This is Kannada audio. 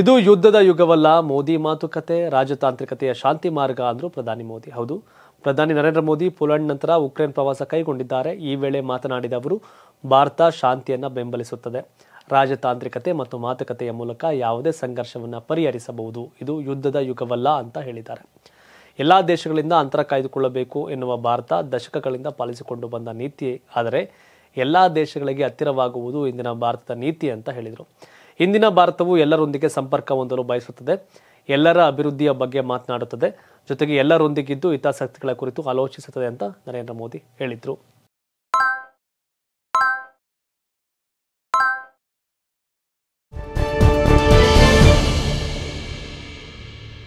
ಇದು ಯುದ್ಧದ ಯುಗವಲ್ಲ ಮೋದಿ ಮಾತುಕತೆ ರಾಜತಾಂತ್ರಿಕತೆಯ ಶಾಂತಿ ಮಾರ್ಗ ಅಂದರು ಪ್ರಧಾನಿ ಮೋದಿ ಹೌದು ಪ್ರಧಾನಿ ನರೇಂದ್ರ ಮೋದಿ ಪೋಲೆಂಡ್ ನಂತರ ಉಕ್ರೇನ್ ಪ್ರವಾಸ ಕೈಗೊಂಡಿದ್ದಾರೆ ಈ ವೇಳೆ ಮಾತನಾಡಿದ ಅವರು ಭಾರತ ಶಾಂತಿಯನ್ನು ಬೆಂಬಲಿಸುತ್ತದೆ ರಾಜತಾಂತ್ರಿಕತೆ ಮತ್ತು ಮಾತುಕತೆಯ ಮೂಲಕ ಯಾವುದೇ ಸಂಘರ್ಷವನ್ನು ಪರಿಹರಿಸಬಹುದು ಇದು ಯುದ್ಧದ ಯುಗವಲ್ಲ ಅಂತ ಹೇಳಿದ್ದಾರೆ ಎಲ್ಲ ದೇಶಗಳಿಂದ ಅಂತರ ಕಾಯ್ದುಕೊಳ್ಳಬೇಕು ಎನ್ನುವ ಭಾರತ ದಶಕಗಳಿಂದ ಪಾಲಿಸಿಕೊಂಡು ಬಂದ ನೀತಿ ಆದರೆ ಎಲ್ಲ ದೇಶಗಳಿಗೆ ಹತ್ತಿರವಾಗುವುದು ಇಂದಿನ ಭಾರತದ ನೀತಿ ಅಂತ ಹೇಳಿದರು ಇಂದಿನ ಭಾರತವು ಎಲ್ಲರೊಂದಿಗೆ ಸಂಪರ್ಕ ಹೊಂದಲು ಬಯಸುತ್ತದೆ ಎಲ್ಲರ ಅಭಿವೃದ್ಧಿಯ ಬಗ್ಗೆ ಮಾತನಾಡುತ್ತದೆ ಜೊತೆಗೆ ಎಲ್ಲರೊಂದಿಗಿದ್ದು ಹಿತಾಸಕ್ತಿಗಳ ಕುರಿತು ಆಲೋಚಿಸುತ್ತದೆ ಅಂತ ನರೇಂದ್ರ ಮೋದಿ ಹೇಳಿದರು